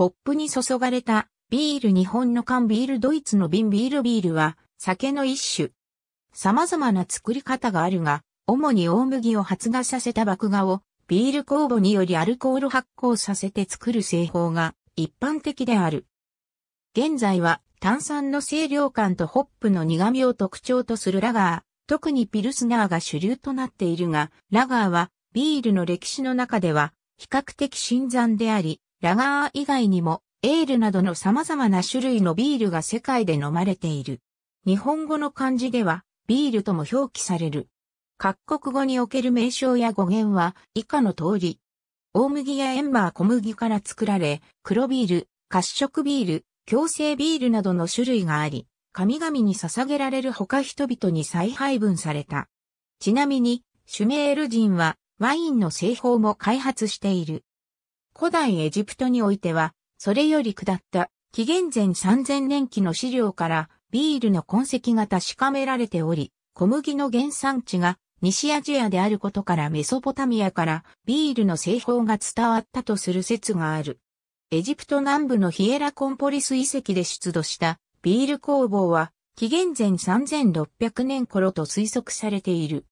コップに注がれたビール日本の缶ビールドイツの瓶ビールビールは酒の一種。様々な作り方があるが、主に大麦を発芽させた麦芽をビール酵母によりアルコール発酵させて作る製法が一般的である。現在は炭酸の清涼感とホップの苦味を特徴とするラガー、特にピルスナーが主流となっているが、ラガーはビールの歴史の中では比較的新参であり、ラガー以外にも、エールなどの様々な種類のビールが世界で飲まれている。日本語の漢字では、ビールとも表記される。各国語における名称や語源は、以下の通り。大麦やエンマー小麦から作られ、黒ビール、褐色ビール、強制ビールなどの種類があり、神々に捧げられる他人々に再配分された。ちなみに、シュメール人は、ワインの製法も開発している。古代エジプトにおいては、それより下った紀元前3000年期の資料からビールの痕跡が確かめられており、小麦の原産地が西アジアであることからメソポタミアからビールの製法が伝わったとする説がある。エジプト南部のヒエラコンポリス遺跡で出土したビール工房は紀元前3600年頃と推測されている。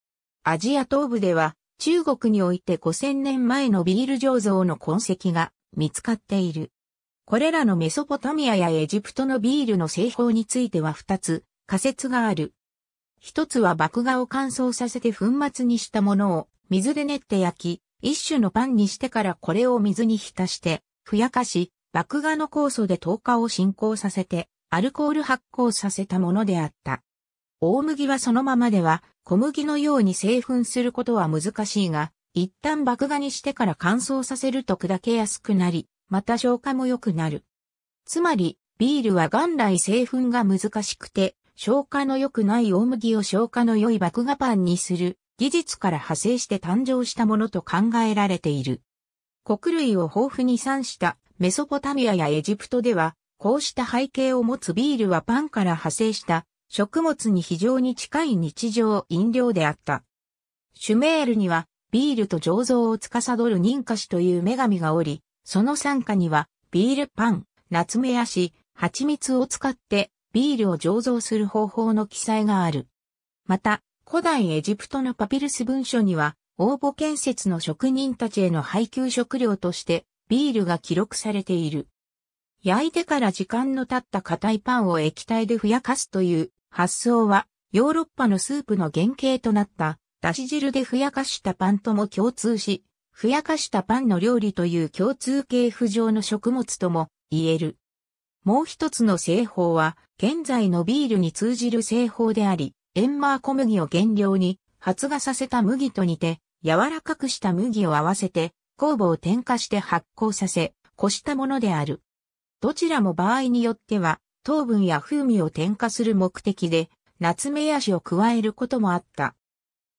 アジア東部では中国において5000年前のビール醸造の痕跡が見つかっている。これらのメソポタミアやエジプトのビールの製法については2つ仮説がある。一つは麦芽を乾燥させて粉末にしたものを水で練って焼き、一種のパンにしてからこれを水に浸して、ふやかし、麦芽の酵素で糖化を進行させて、アルコール発酵させたものであった。大麦はそのままでは小麦のように製粉することは難しいが、一旦麦芽にしてから乾燥させると砕けやすくなり、また消化も良くなる。つまり、ビールは元来製粉が難しくて、消化の良くない大麦を消化の良い麦芽パンにする技術から派生して誕生したものと考えられている。穀類を豊富に産したメソポタミアやエジプトでは、こうした背景を持つビールはパンから派生した食物に非常に近い日常飲料であった。シュメールにはビールと醸造を司る認可師という女神がおり、その参加にはビールパン、ナツメヤシ、蜂蜜を使ってビールを醸造する方法の記載がある。また、古代エジプトのパピルス文書には、応募建設の職人たちへの配給食料としてビールが記録されている。焼いてから時間の経った硬いパンを液体でふやかすという発想は、ヨーロッパのスープの原型となった、だし汁でふやかしたパンとも共通し、ふやかしたパンの料理という共通系不上の食物とも言える。もう一つの製法は、現在のビールに通じる製法であり、エンマー小麦を原料に発芽させた麦と似て、柔らかくした麦を合わせて、酵母を添加して発酵させ、こしたものである。どちらも場合によっては、糖分や風味を添加する目的で、ナツメヤシを加えることもあった。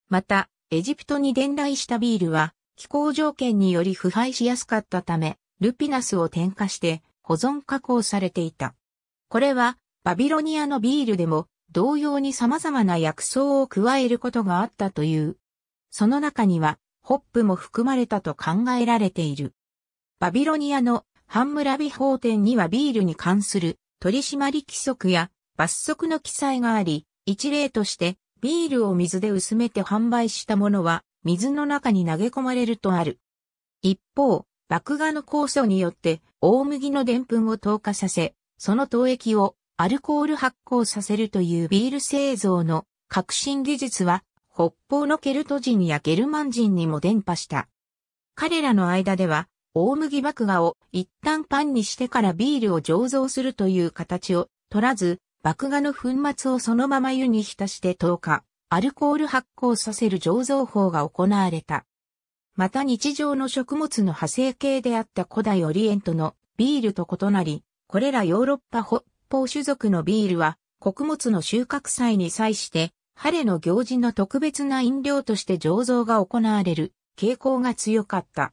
また、エジプトに伝来したビールは、気候条件により腐敗しやすかったため、ルピナスを添加して保存加工されていた。これは、バビロニアのビールでも、同様に様々な薬草を加えることがあったという。その中には、ホップも含まれたと考えられている。バビロニアのハンムラビ法典にはビールに関する取締規則や罰則の記載があり、一例としてビールを水で薄めて販売したものは水の中に投げ込まれるとある。一方、麦芽の酵素によって大麦のでんぷんを投下させ、その糖液をアルコール発酵させるというビール製造の革新技術は北方のケルト人やゲルマン人にも伝播した。彼らの間では大麦麦芽を一旦パンにしてからビールを醸造するという形を取らず、麦芽の粉末をそのまま湯に浸して10日、アルコール発酵させる醸造法が行われた。また日常の食物の派生系であった古代オリエントのビールと異なり、これらヨーロッパ北方種族のビールは穀物の収穫祭に際して晴れの行事の特別な飲料として醸造が行われる傾向が強かった。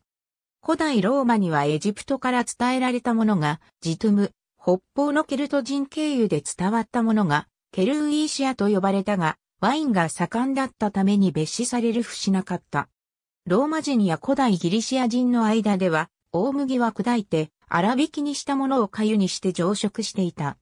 古代ローマにはエジプトから伝えられたものが、ジトゥム、北方のケルト人経由で伝わったものが、ケルウィーシアと呼ばれたが、ワインが盛んだったために別紙される不しなかった。ローマ人や古代ギリシア人の間では、大麦は砕いて、粗挽きにしたものを粥にして常食していた。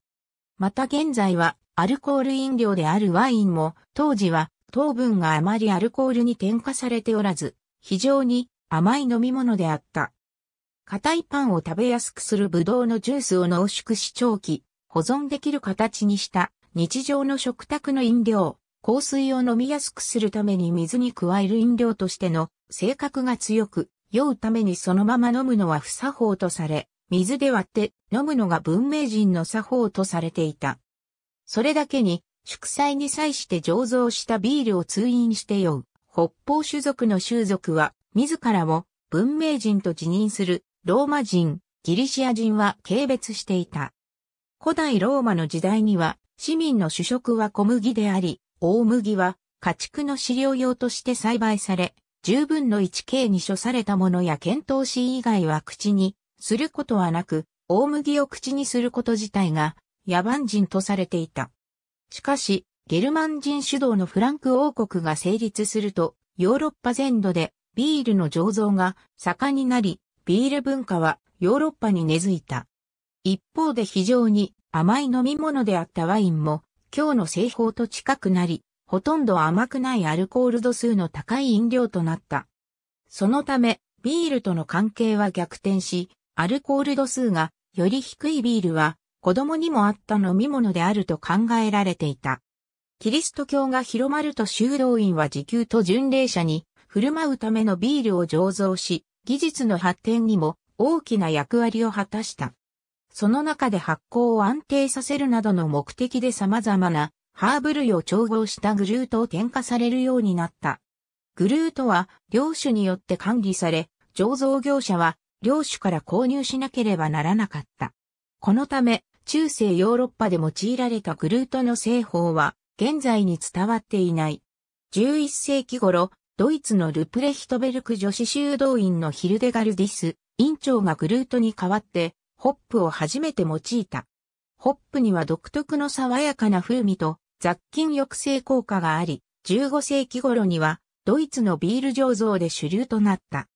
また現在は、アルコール飲料であるワインも、当時は、糖分があまりアルコールに添加されておらず、非常に甘い飲み物であった。硬いパンを食べやすくするブドウのジュースを濃縮し長期、保存できる形にした日常の食卓の飲料、香水を飲みやすくするために水に加える飲料としての性格が強く、酔うためにそのまま飲むのは不作法とされ、水で割って飲むのが文明人の作法とされていた。それだけに、祝祭に際して醸造したビールを通飲して酔う。北方種族の種族は自らを文明人と辞任するローマ人、ギリシア人は軽蔑していた。古代ローマの時代には市民の主食は小麦であり、大麦は家畜の飼料用として栽培され、十分の一刑に処されたものや検討し以外は口にすることはなく、大麦を口にすること自体が野蛮人とされていた。しかし、ゲルマン人主導のフランク王国が成立すると、ヨーロッパ全土でビールの醸造が盛んになり、ビール文化はヨーロッパに根付いた。一方で非常に甘い飲み物であったワインも、今日の製法と近くなり、ほとんど甘くないアルコール度数の高い飲料となった。そのため、ビールとの関係は逆転し、アルコール度数がより低いビールは子供にもあった飲み物であると考えられていた。キリスト教が広まると修道院は時給と巡礼者に振る舞うためのビールを醸造し、技術の発展にも大きな役割を果たした。その中で発酵を安定させるなどの目的で様々なハーブ類を調合したグルートを添加されるようになった。グルートは領主によって管理され、醸造業者は領主から購入しなければならなかった。このため、中世ヨーロッパで用いられたグルートの製法は現在に伝わっていない。11世紀頃、ドイツのルプレヒトベルク女子修道院のヒルデガルディス、院長がグルートに代わって、ホップを初めて用いた。ホップには独特の爽やかな風味と雑菌抑制効果があり、15世紀頃にはドイツのビール醸造で主流となった。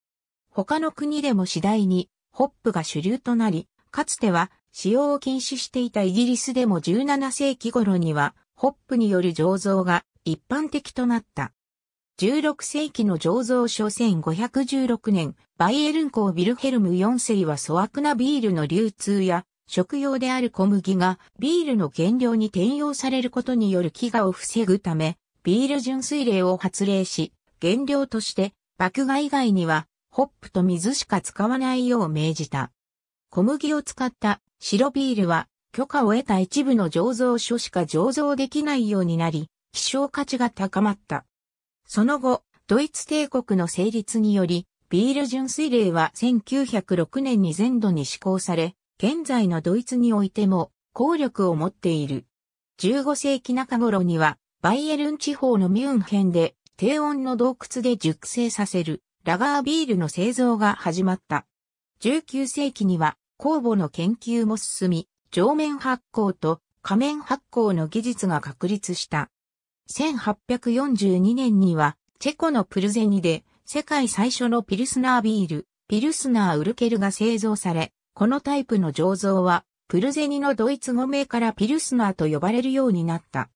他の国でも次第にホップが主流となり、かつては使用を禁止していたイギリスでも17世紀頃にはホップによる醸造が一般的となった。16世紀の醸造所1516年、バイエルン公ビルヘルム4世は粗悪なビールの流通や、食用である小麦がビールの原料に転用されることによる飢餓を防ぐため、ビール純粋令を発令し、原料として、麦芽以外には、ホップと水しか使わないよう命じた。小麦を使った白ビールは、許可を得た一部の醸造所しか醸造できないようになり、希少価値が高まった。その後、ドイツ帝国の成立により、ビール純粋令は1906年に全土に施行され、現在のドイツにおいても効力を持っている。15世紀中頃には、バイエルン地方のミュンヘンで、低温の洞窟で熟成させる、ラガービールの製造が始まった。19世紀には、酵母の研究も進み、上面発酵と仮面発酵の技術が確立した。1842年には、チェコのプルゼニで、世界最初のピルスナービール、ピルスナーウルケルが製造され、このタイプの醸造は、プルゼニのドイツ語名からピルスナーと呼ばれるようになった。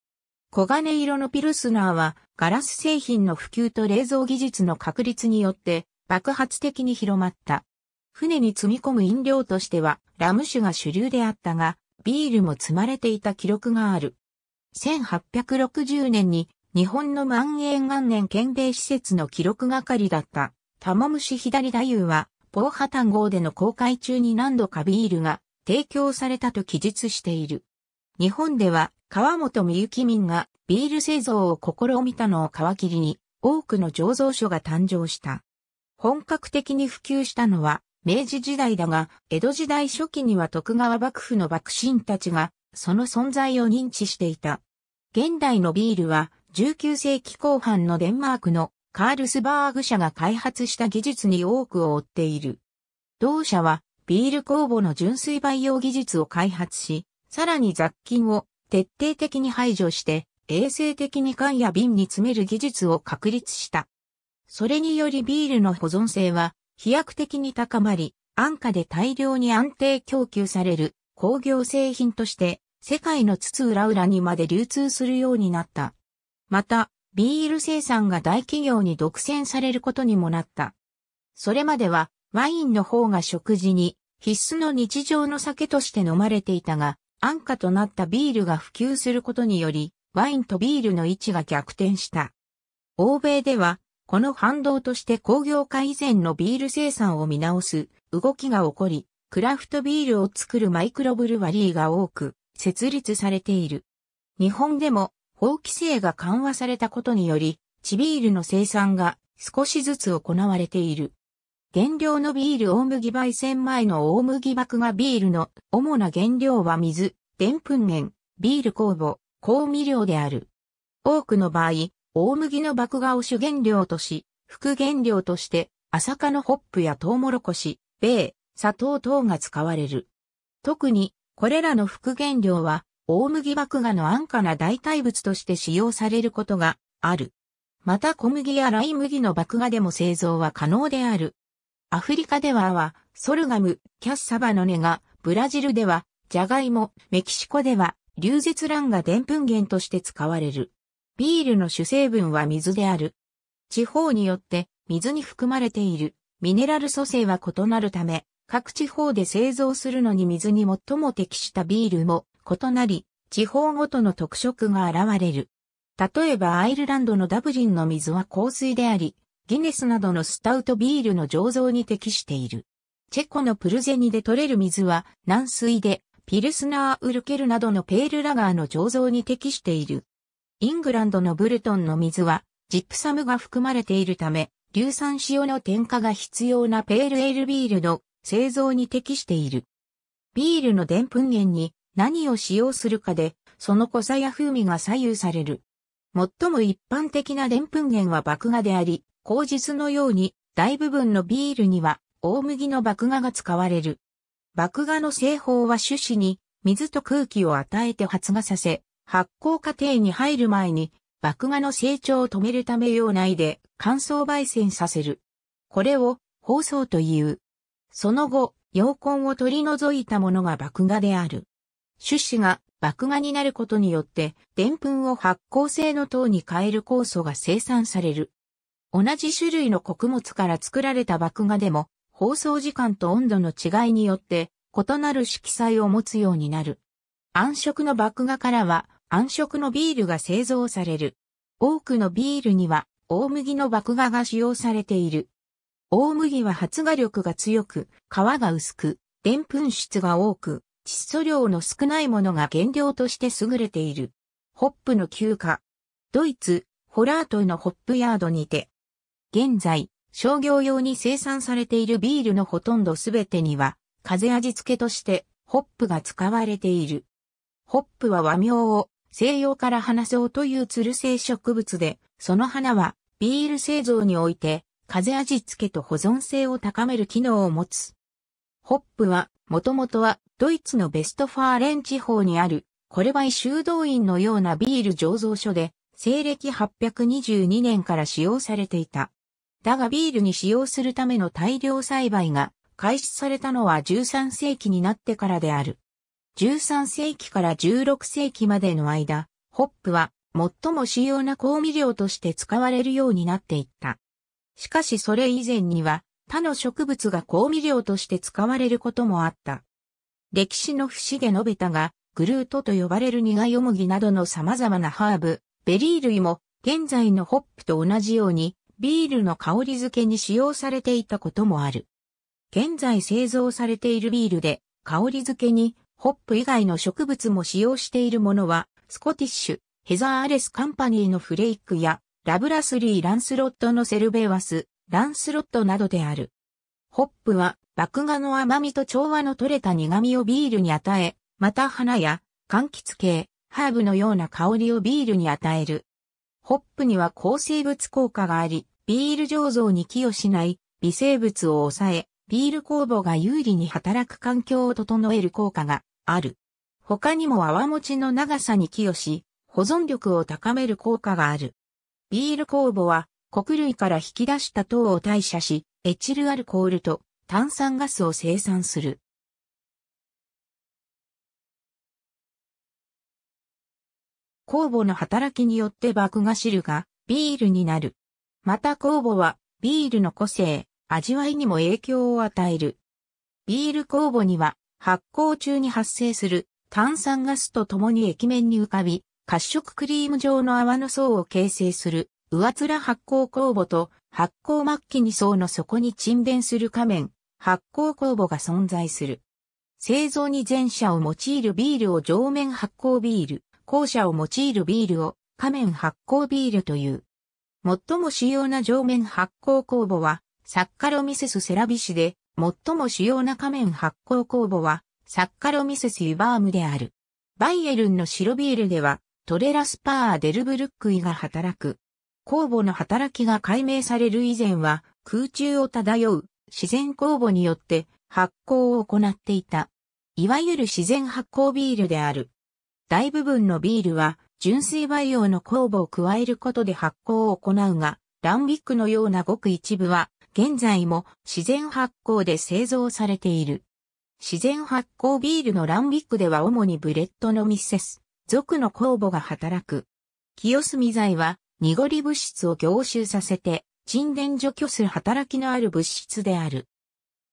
黄金色のピルスナーは、ガラス製品の普及と冷蔵技術の確立によって、爆発的に広まった。船に積み込む飲料としては、ラム酒が主流であったが、ビールも積まれていた記録がある。1860年に日本の万延元年県米施設の記録係だった玉虫左太夫は、ポーハタン号での公開中に何度かビールが提供されたと記述している。日本では川本美幸民がビール製造を試みたのを皮切りに多くの醸造所が誕生した。本格的に普及したのは明治時代だが、江戸時代初期には徳川幕府の幕臣たちがその存在を認知していた。現代のビールは19世紀後半のデンマークのカールスバーグ社が開発した技術に多くを追っている。同社はビール酵母の純粋培養技術を開発し、さらに雑菌を徹底的に排除して衛生的に缶や瓶に詰める技術を確立した。それによりビールの保存性は飛躍的に高まり、安価で大量に安定供給される工業製品として世界の津々浦々にまで流通するようになった。また、ビール生産が大企業に独占されることにもなった。それまでは、ワインの方が食事に必須の日常の酒として飲まれていたが、安価となったビールが普及することにより、ワインとビールの位置が逆転した。欧米では、この反動として工業化以前のビール生産を見直す動きが起こり、クラフトビールを作るマイクロブルワリーが多く、設立されている。日本でも法規制が緩和されたことにより、地ビールの生産が少しずつ行われている。原料のビール大麦焙煎前の大麦麦がビールの主な原料は水、でんぷん源、ビール酵母、香味料である。多くの場合、大麦の麦芽を主原料とし、副原料として、浅香のホップやトウモロコシ、米、砂糖等が使われる。特にこれらの復元料は、大麦麦芽の安価な代替物として使用されることがある。また小麦やライ麦の麦芽でも製造は可能である。アフリカではは、ソルガム、キャッサバの根が、ブラジルでは、ジャガイモ、メキシコでは、リュウゼツランがンゲ源として使われる。ビールの主成分は水である。地方によって水に含まれているミネラル組成は異なるため、各地方で製造するのに水に最も適したビールも異なり、地方ごとの特色が現れる。例えばアイルランドのダブリンの水は香水であり、ギネスなどのスタウトビールの醸造に適している。チェコのプルゼニで取れる水は軟水で、ピルスナーウルケルなどのペールラガーの醸造に適している。イングランドのブルトンの水は、ジップサムが含まれているため、硫酸塩の添加が必要なペールエールビールの製造に適している。ビールのでんぷん源に何を使用するかで、その濃さや風味が左右される。最も一般的なでんぷん源は麦芽であり、口実のように大部分のビールには大麦の麦芽が使われる。麦芽の製法は種子に水と空気を与えて発芽させ、発酵過程に入る前に麦芽の成長を止めるため用内で乾燥焙煎させる。これを包装という。その後、洋根を取り除いたものが麦芽である。種子が麦芽になることによって、でんぷんを発酵性の糖に変える酵素が生産される。同じ種類の穀物から作られた麦芽でも、放送時間と温度の違いによって、異なる色彩を持つようになる。暗色の麦芽からは、暗色のビールが製造される。多くのビールには、大麦の麦芽が使用されている。大麦は発芽力が強く、皮が薄く、でんぷん質が多く、窒素量の少ないものが原料として優れている。ホップの休暇。ドイツ、ホラートのホップヤードにて。現在、商業用に生産されているビールのほとんどすべてには、風味付けとしてホップが使われている。ホップは和名を西洋から花草というつる性植物で、その花はビール製造において風味付けと保存性を高める機能を持つ。ホップは、もともとは、ドイツのベストファーレン地方にある、これは修道院のようなビール醸造所で、西暦822年から使用されていた。だがビールに使用するための大量栽培が開始されたのは13世紀になってからである。13世紀から16世紀までの間、ホップは最も主要な香味料として使われるようになっていった。しかしそれ以前には他の植物が香味料として使われることもあった。歴史の不思議述べたが、グルートと呼ばれる苦いおもぎなどの様々なハーブ、ベリー類も現在のホップと同じようにビールの香り付けに使用されていたこともある。現在製造されているビールで香り付けにホップ以外の植物も使用しているものはスコティッシュ、ヘザーアレスカンパニーのフレイクやラブラスリー・ランスロットのセルベワス、ランスロットなどである。ホップは、麦芽の甘みと調和の取れた苦味をビールに与え、また花や、柑橘系、ハーブのような香りをビールに与える。ホップには抗生物効果があり、ビール醸造に寄与しない微生物を抑え、ビール酵母が有利に働く環境を整える効果がある。他にも泡持ちの長さに寄与し、保存力を高める効果がある。ビール酵母は、穀類から引き出した糖を代謝し、エチルアルコールと炭酸ガスを生産する。酵母の働きによって麦芽汁がビールになる。また酵母はビールの個性、味わいにも影響を与える。ビール酵母には発酵中に発生する炭酸ガスと共に液面に浮かび、褐色クリーム状の泡の層を形成する、上面発酵酵母と発酵末期に層の底に沈殿する仮面、発酵酵母が存在する。製造に前者を用いるビールを上面発酵ビール、後者を用いるビールを仮面発酵ビールという。最も主要な上面発酵酵母は、サッカロミセスセラビシで、最も主要な仮面発酵酵母は、サッカロミセスユバームである。バイエルンの白ビールでは、トレラスパー・デルブルックイが働く。酵母の働きが解明される以前は空中を漂う自然酵母によって発酵を行っていた。いわゆる自然発酵ビールである。大部分のビールは純水培養の酵母を加えることで発酵を行うが、ランビックのようなごく一部は現在も自然発酵で製造されている。自然発酵ビールのランビックでは主にブレッドのミセス。俗の酵母が働く。清澄剤は、濁り物質を凝集させて、沈殿除去する働きのある物質である。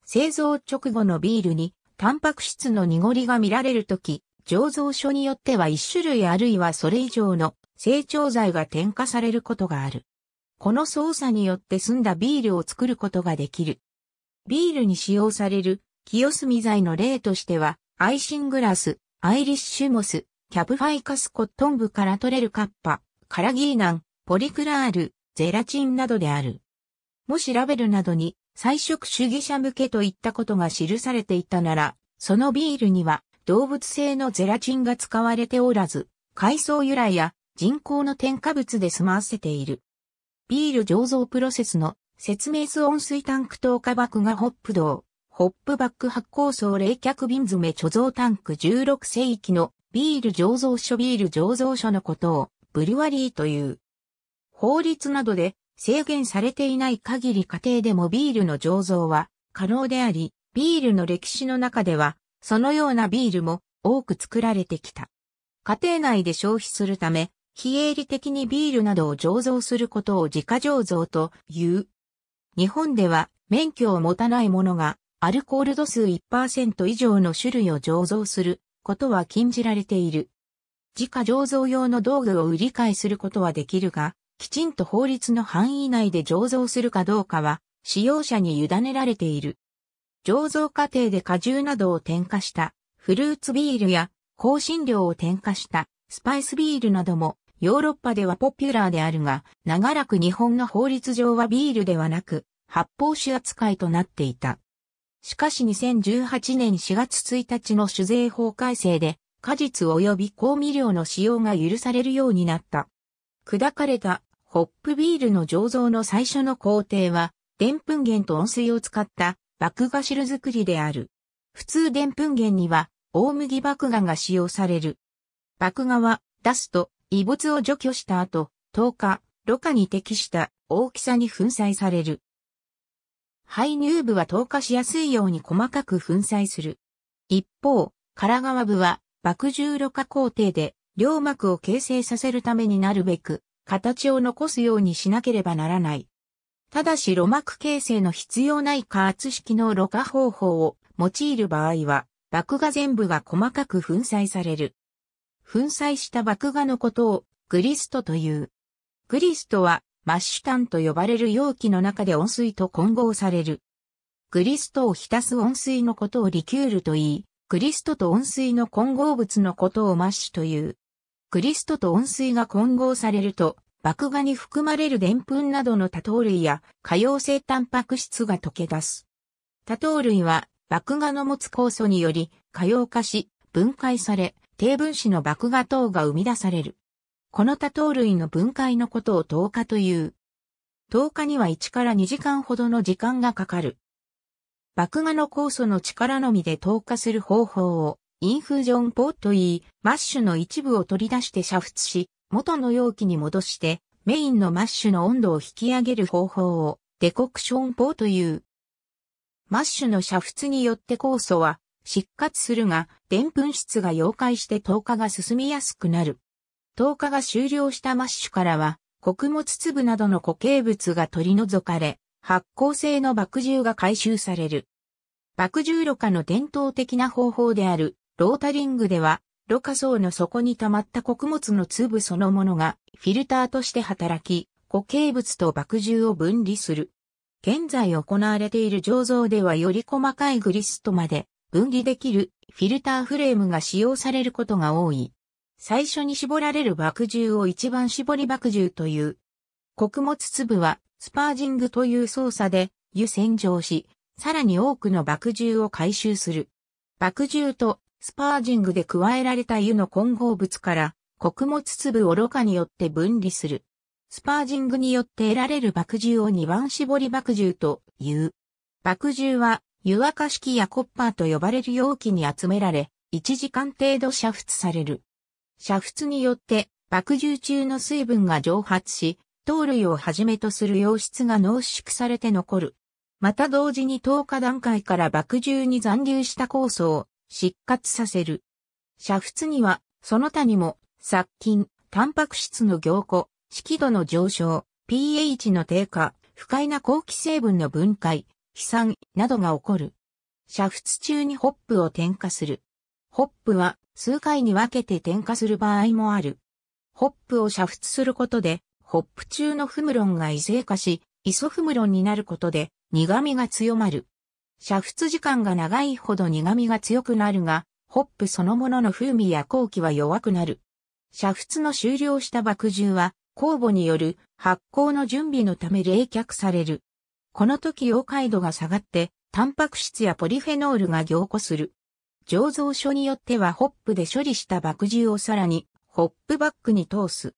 製造直後のビールに、タンパク質の濁りが見られるとき、醸造所によっては一種類あるいはそれ以上の成長剤が添加されることがある。この操作によって澄んだビールを作ることができる。ビールに使用される清澄剤の例としては、アイシングラス、アイリッシュモス、キャプファイカスコットン部から取れるカッパ、カラギーナン、ポリクラール、ゼラチンなどである。もしラベルなどに菜食主義者向けといったことが記されていたなら、そのビールには動物性のゼラチンが使われておらず、海藻由来や人工の添加物で済ませている。ビール醸造プロセスの説明図温水タンク糖化爆がホップ道、ホップバック発酵層冷却瓶詰貯蔵タンク16世紀のビール醸造所ビール醸造所のことをブリュワリーという。法律などで制限されていない限り家庭でもビールの醸造は可能であり、ビールの歴史の中ではそのようなビールも多く作られてきた。家庭内で消費するため、非営利的にビールなどを醸造することを自家醸造という。日本では免許を持たない者がアルコール度数1%以上の種類を醸造することは禁じられている。自家醸造用の道具を売り買いすることはできるが、きちんと法律の範囲内で醸造するかどうかは、使用者に委ねられている。醸造過程で果汁などを添加した、フルーツビールや、香辛料を添加した、スパイスビールなども、ヨーロッパではポピュラーであるが、長らく日本の法律上はビールではなく、発泡酒扱いとなっていた。しかし2018年4月1日の酒税法改正で、果実及び香味料の使用が許されるようになった。砕かれたホップビールの醸造の最初の工程は、でんぷん源と温水を使った麦芽汁作りである。普通でんぷん源には大麦麦芽が使用される。麦芽は出すと異物を除去した後、10日、ろ過に適した大きさに粉砕される。排入部は透過しやすいように細かく粉砕する。一方、殻側部は爆重露化工程で両膜を形成させるためになるべく形を残すようにしなければならない。ただし露膜形成の必要ない加圧式の露化方法を用いる場合は、爆画全部が細かく粉砕される。粉砕した爆画のことをグリストという。グリストはマッシュタンと呼ばれる容器の中で温水と混合される。グリストを浸す温水のことをリキュールと言い、グリストと温水の混合物のことをマッシュという。グリストと温水が混合されると、麦芽に含まれる澱粉などの多糖類や可溶性タンパク質が溶け出す。多糖類は麦芽の持つ酵素により可溶化し、分解され、低分子の麦芽糖が生み出される。この多糖類の分解のことを糖化という。糖化には1から2時間ほどの時間がかかる。麦芽の酵素の力のみで糖化する方法を、インフージョンポと言い、マッシュの一部を取り出して煮沸し、元の容器に戻して、メインのマッシュの温度を引き上げる方法を、デコクションポという。マッシュの煮沸によって酵素は、失活するが、澱粉質が溶解して糖化が進みやすくなる。10日が終了したマッシュからは、穀物粒などの固形物が取り除かれ、発酵性の麦汁が回収される。麦汁ろ過の伝統的な方法である、ロータリングでは、ろ過層の底に溜まった穀物の粒そのものが、フィルターとして働き、固形物と麦汁を分離する。現在行われている醸造ではより細かいグリストまで分離できるフィルターフレームが使用されることが多い。最初に絞られる爆汁を一番絞り爆汁という。穀物粒はスパージングという操作で湯洗浄し、さらに多くの爆汁を回収する。爆汁とスパージングで加えられた湯の混合物から穀物粒をろ過によって分離する。スパージングによって得られる爆汁を二番絞り爆汁という。爆汁は湯沸かし器やコッパーと呼ばれる容器に集められ、1時間程度煮沸される。煮沸によって爆汁中の水分が蒸発し、糖類をはじめとする溶質が濃縮されて残る。また同時に糖化段階から爆汁に残留した酵素を失活させる。煮沸には、その他にも、殺菌、タンパク質の凝固、湿度の上昇、pH の低下、不快な後期成分の分解、飛散などが起こる。煮沸中にホップを添加する。ホップは数回に分けて点火する場合もある。ホップを煮沸することで、ホップ中のフムロンが異性化し、イソフムロンになることで苦味が強まる。煮沸時間が長いほど苦味が強くなるが、ホップそのものの風味や後期は弱くなる。煮沸の終了した麦汁は、酵母による発酵の準備のため冷却される。この時溶解度が下がって、タンパク質やポリフェノールが凝固する。醸造所によってはホップで処理した麦汁をさらにホップバックに通す。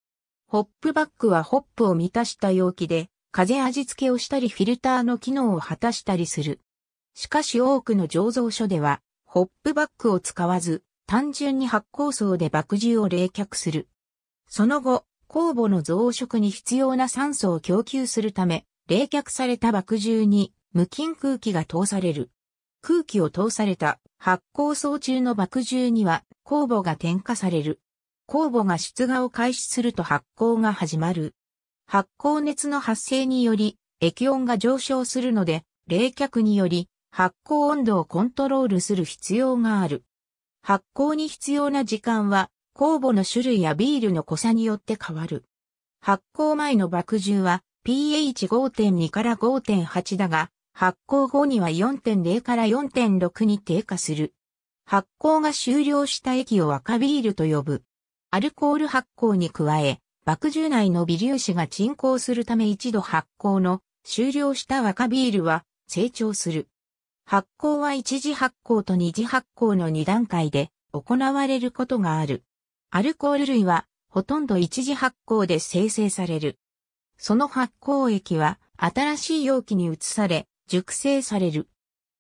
ホップバックはホップを満たした容器で風味付けをしたりフィルターの機能を果たしたりする。しかし多くの醸造所ではホップバックを使わず単純に発酵層で麦汁を冷却する。その後、酵母の増殖に必要な酸素を供給するため、冷却された麦汁に無菌空気が通される。空気を通された発酵槽中の爆汁には酵母が添加される。酵母が出芽を開始すると発酵が始まる。発酵熱の発生により、液温が上昇するので、冷却により、発酵温度をコントロールする必要がある。発酵に必要な時間は、酵母の種類やビールの濃さによって変わる。発酵前の爆汁は pH5.2 から5.8だが、発行後には4.0から4.6に低下する。発酵が終了した液を赤ビールと呼ぶ。アルコール発酵に加え、麦汁内の微粒子が沈降するため一度発酵の終了した若ビールは成長する。発酵は一次発酵と二次発酵の2段階で行われることがある。アルコール類はほとんど一次発酵で生成される。その発酵液は新しい容器に移され、熟成される。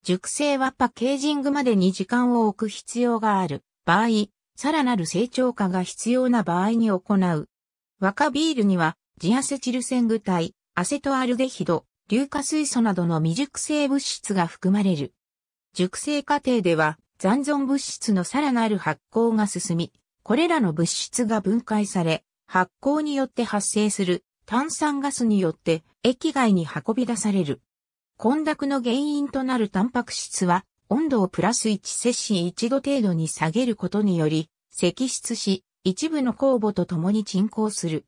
熟成はパッケージングまでに時間を置く必要がある場合、さらなる成長化が必要な場合に行う。若ビールには、ジアセチル線具体、アセトアルデヒド、硫化水素などの未熟成物質が含まれる。熟成過程では、残存物質のさらなる発酵が進み、これらの物質が分解され、発酵によって発生する炭酸ガスによって液外に運び出される。混濁の原因となるタンパク質は、温度をプラス1摂氏1度程度に下げることにより、積出し、一部の酵母と共に沈降する。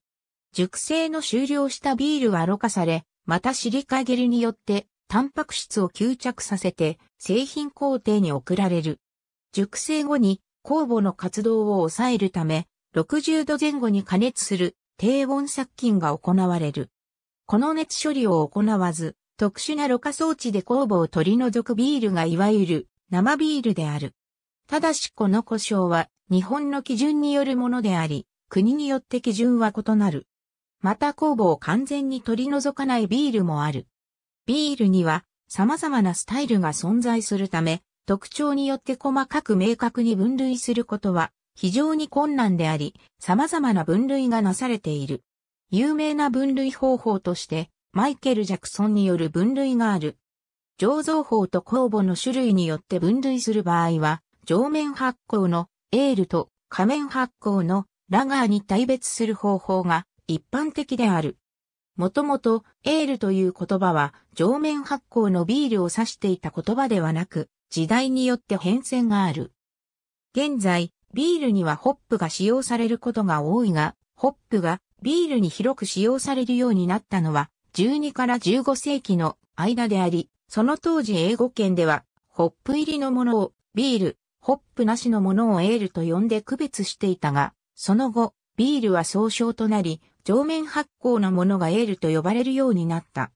熟成の終了したビールはろ過され、またシリカゲルによって、タンパク質を吸着させて、製品工程に送られる。熟成後に、酵母の活動を抑えるため、60度前後に加熱する低温殺菌が行われる。この熱処理を行わず、特殊なろ過装置で酵母を取り除くビールがいわゆる生ビールである。ただしこの故障は日本の基準によるものであり、国によって基準は異なる。また酵母を完全に取り除かないビールもある。ビールには様々なスタイルが存在するため、特徴によって細かく明確に分類することは非常に困難であり、様々な分類がなされている。有名な分類方法として、マイケル・ジャクソンによる分類がある。醸造法と酵母の種類によって分類する場合は、上面発酵のエールと下面発酵のラガーに対別する方法が一般的である。もともとエールという言葉は上面発酵のビールを指していた言葉ではなく、時代によって変遷がある。現在、ビールにはホップが使用されることが多いが、ホップがビールに広く使用されるようになったのは12から15世紀の間であり、その当時英語圏では、ホップ入りのものをビール、ホップなしのものをエールと呼んで区別していたが、その後、ビールは総称となり、上面発酵のものがエールと呼ばれるようになった。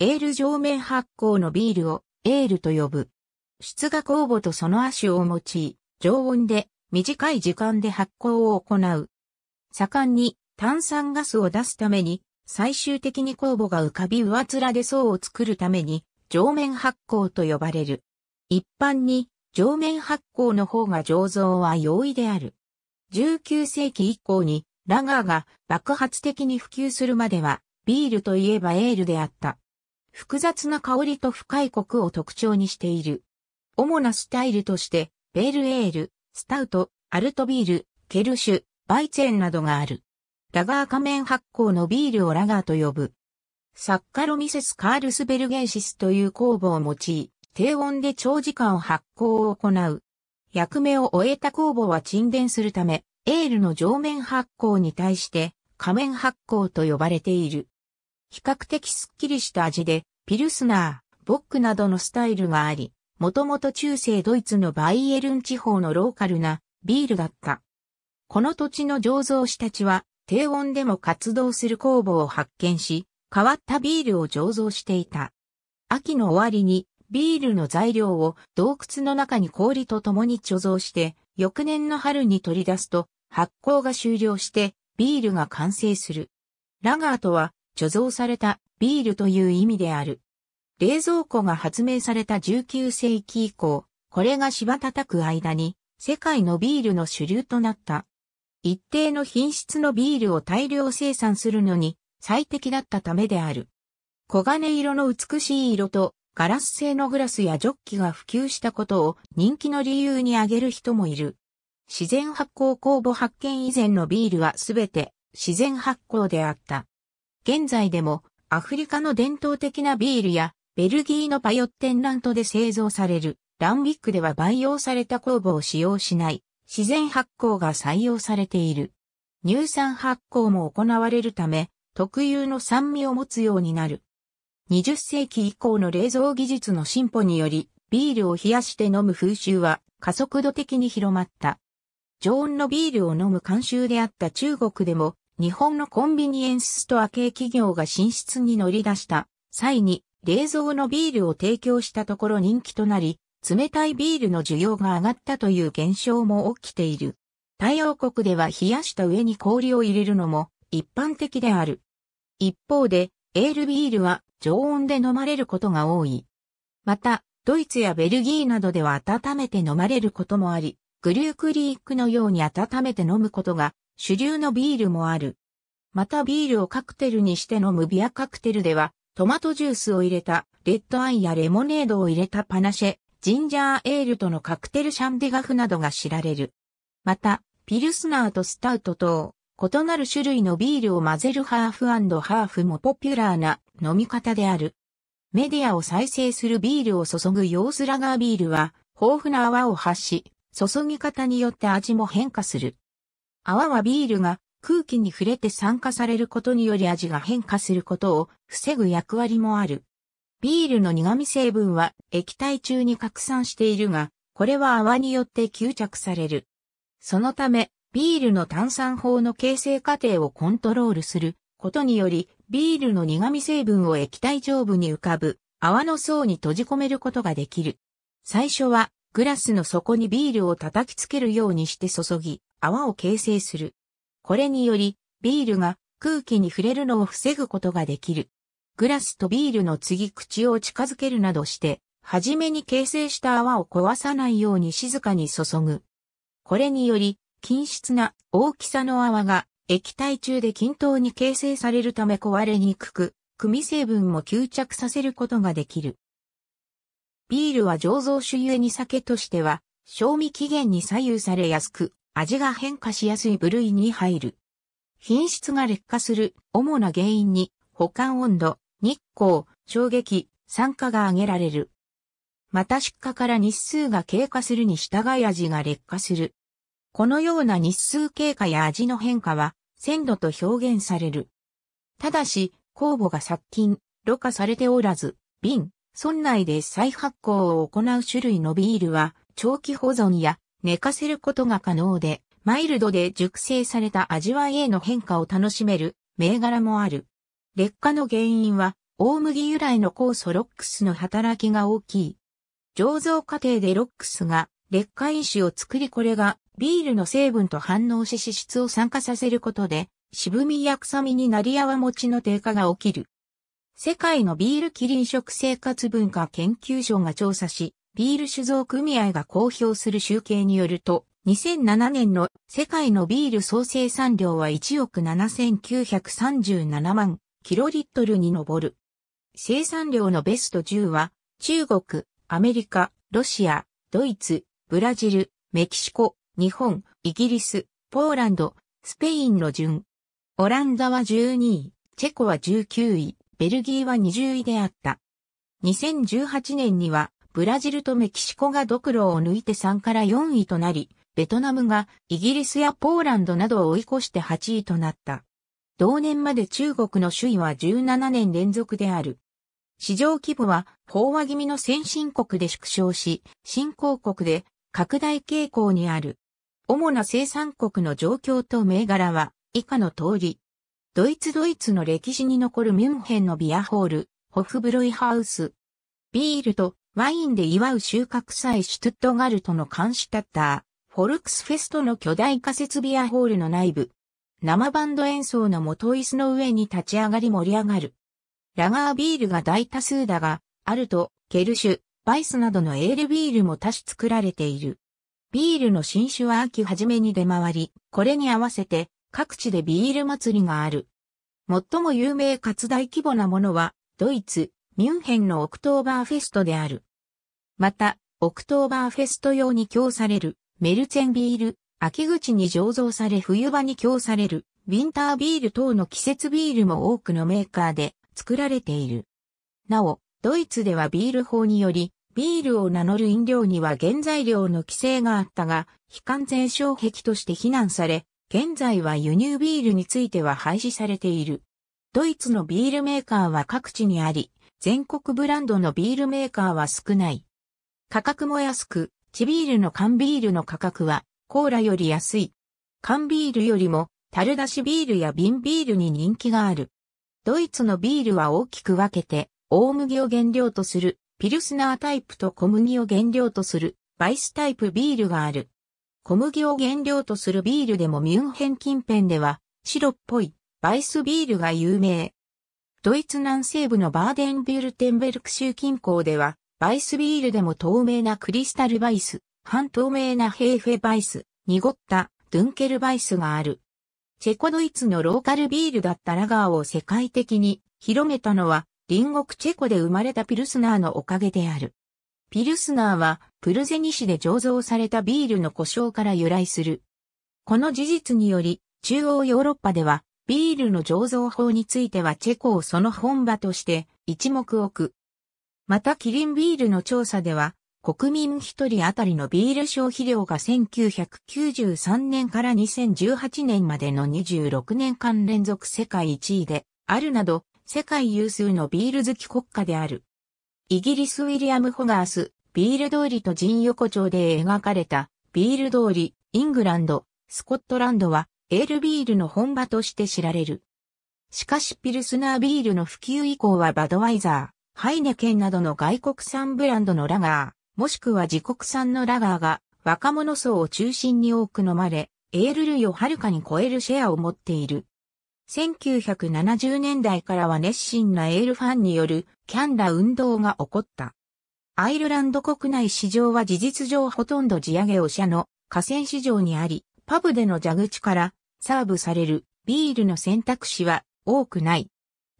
エール上面発酵のビールをエールと呼ぶ。質が酵母とその足を用い、常温で短い時間で発酵を行う。盛んに炭酸ガスを出すために最終的に酵母が浮かび上面で層を作るために、上面発酵と呼ばれる。一般に、上面発酵の方が醸造は容易である。19世紀以降に、ラガーが爆発的に普及するまでは、ビールといえばエールであった。複雑な香りと深いコクを特徴にしている。主なスタイルとして、ベールエール、スタウト、アルトビール、ケルシュ、バイツェンなどがある。ラガー仮面発酵のビールをラガーと呼ぶ。作家ロミセス・カールスベルゲンシスという酵母を用い、低温で長時間発酵を行う。役目を終えた酵母は沈殿するため、エールの上面発酵に対して仮面発酵と呼ばれている。比較的スッキリした味で、ピルスナー、ボックなどのスタイルがあり、もともと中世ドイツのバイエルン地方のローカルなビールだった。この土地の醸造師たちは低温でも活動する酵母を発見し、変わったビールを醸造していた。秋の終わりにビールの材料を洞窟の中に氷と共に貯蔵して、翌年の春に取り出すと発酵が終了してビールが完成する。ラガーとは貯蔵されたビールという意味である。冷蔵庫が発明された19世紀以降、これが芝叩く間に世界のビールの主流となった。一定の品質のビールを大量生産するのに最適だったためである。黄金色の美しい色とガラス製のグラスやジョッキが普及したことを人気の理由に挙げる人もいる。自然発酵酵母発見以前のビールはすべて自然発酵であった。現在でもアフリカの伝統的なビールやベルギーのパヨッテンラントで製造されるランビックでは培養された酵母を使用しない自然発酵が採用されている。乳酸発酵も行われるため、特有の酸味を持つようになる。20世紀以降の冷蔵技術の進歩により、ビールを冷やして飲む風習は加速度的に広まった。常温のビールを飲む慣習であった中国でも、日本のコンビニエンスストア系企業が進出に乗り出した際に、冷蔵のビールを提供したところ人気となり、冷たいビールの需要が上がったという現象も起きている。太陽国では冷やした上に氷を入れるのも一般的である。一方で、エールビールは常温で飲まれることが多い。また、ドイツやベルギーなどでは温めて飲まれることもあり、グルークリークのように温めて飲むことが主流のビールもある。またビールをカクテルにして飲むビアカクテルでは、トマトジュースを入れたレッドアイやレモネードを入れたパナシェ、ジンジャーエールとのカクテルシャンデガフなどが知られる。また、ピルスナーとスタウト等、異なる種類のビールを混ぜるハーフハーフもポピュラーな飲み方である。メディアを再生するビールを注ぐヨースラガービールは、豊富な泡を発し、注ぎ方によって味も変化する。泡はビールが空気に触れて酸化されることにより味が変化することを防ぐ役割もある。ビールの苦味成分は液体中に拡散しているが、これは泡によって吸着される。そのため、ビールの炭酸法の形成過程をコントロールすることにより、ビールの苦味成分を液体上部に浮かぶ泡の層に閉じ込めることができる。最初はグラスの底にビールを叩きつけるようにして注ぎ、泡を形成する。これにより、ビールが空気に触れるのを防ぐことができる。グラスとビールの次口を近づけるなどして、はじめに形成した泡を壊さないように静かに注ぐ。これにより、均質な大きさの泡が液体中で均等に形成されるため壊れにくく、組成分も吸着させることができる。ビールは醸造酒ゆえに酒としては、賞味期限に左右されやすく、味が変化しやすい部類に入る。品質が劣化する主な原因に保管温度、日光、衝撃、酸化が挙げられる。また出荷から日数が経過するに従い味が劣化する。このような日数経過や味の変化は鮮度と表現される。ただし、酵母が殺菌、ろ過されておらず、瓶、村内で再発酵を行う種類のビールは、長期保存や寝かせることが可能で、マイルドで熟成された味わいへの変化を楽しめる銘柄もある。劣化の原因は、大麦由来の酵素ロックスの働きが大きい。醸造過程でロックスが劣化因子を作りこれがビールの成分と反応し脂質を酸化させることで渋みや臭みになり泡持ちの低下が起きる。世界のビールキリン食生活文化研究所が調査し、ビール酒造組合が公表する集計によると、2007年の世界のビール総生産量は1億7937万キロリットルに上る。生産量のベスト10は、中国、アメリカ、ロシア、ドイツ、ブラジル、メキシコ、日本、イギリス、ポーランド、スペインの順。オランダは12位、チェコは19位、ベルギーは20位であった。2018年には、ブラジルとメキシコがドクロを抜いて3から4位となり、ベトナムがイギリスやポーランドなどを追い越して8位となった。同年まで中国の首位は17年連続である。市場規模は飽和気味の先進国で縮小し、新興国で拡大傾向にある。主な生産国の状況と銘柄は以下の通り。ドイツドイツの歴史に残るミュンヘンのビアホール、ホフブロイハウス。ビールとワインで祝う収穫祭シュトゥットガルトの監視タッター、フォルクスフェストの巨大仮設ビアホールの内部。生バンド演奏の元椅子の上に立ち上がり盛り上がる。ラガービールが大多数だが、アルト、ケルシュ、バイスなどのエールビールも多種作られている。ビールの新酒は秋初めに出回り、これに合わせて各地でビール祭りがある。最も有名かつ大規模なものは、ドイツ、ミュンヘンのオクトーバーフェストである。また、オクトーバーフェスト用に供されるメルツェンビール、秋口に醸造され冬場に供される、ウィンタービール等の季節ビールも多くのメーカーで作られている。なお、ドイツではビール法により、ビールを名乗る飲料には原材料の規制があったが、非完全障壁として非難され、現在は輸入ビールについては廃止されている。ドイツのビールメーカーは各地にあり、全国ブランドのビールメーカーは少ない。価格も安く、地ビールの缶ビールの価格はコーラより安い。缶ビールよりも、樽出しビールや瓶ビールに人気がある。ドイツのビールは大きく分けて、大麦を原料とする、ピルスナータイプと小麦を原料とする、バイスタイプビールがある。小麦を原料とするビールでもミュンヘン近辺では、白っぽい、バイスビールが有名。ドイツ南西部のバーデンビュルテンベルク州近郊では、バイスビールでも透明なクリスタルバイス、半透明なヘーフェバイス、濁ったドゥンケルバイスがある。チェコドイツのローカルビールだったラガーを世界的に広めたのは隣国チェコで生まれたピルスナーのおかげである。ピルスナーはプルゼニ市で醸造されたビールの故障から由来する。この事実により中央ヨーロッパではビールの醸造法についてはチェコをその本場として一目置く。またキリンビールの調査では国民一人当たりのビール消費量が1993年から2018年までの26年間連続世界1位であるなど、世界有数のビール好き国家である。イギリスウィリアム・ホガース、ビール通りと陣横丁で描かれた、ビール通り、イングランド、スコットランドは、エールビールの本場として知られる。しかしピルスナービールの普及以降はバドワイザー、ハイネケンなどの外国産ブランドのラガー、もしくは自国産のラガーが若者層を中心に多く飲まれ、エール類をはるかに超えるシェアを持っている。1970年代からは熱心なエールファンによるキャンラ運動が起こった。アイルランド国内市場は事実上ほとんど地上げを社の河川市場にあり、パブでの蛇口からサーブされるビールの選択肢は多くない。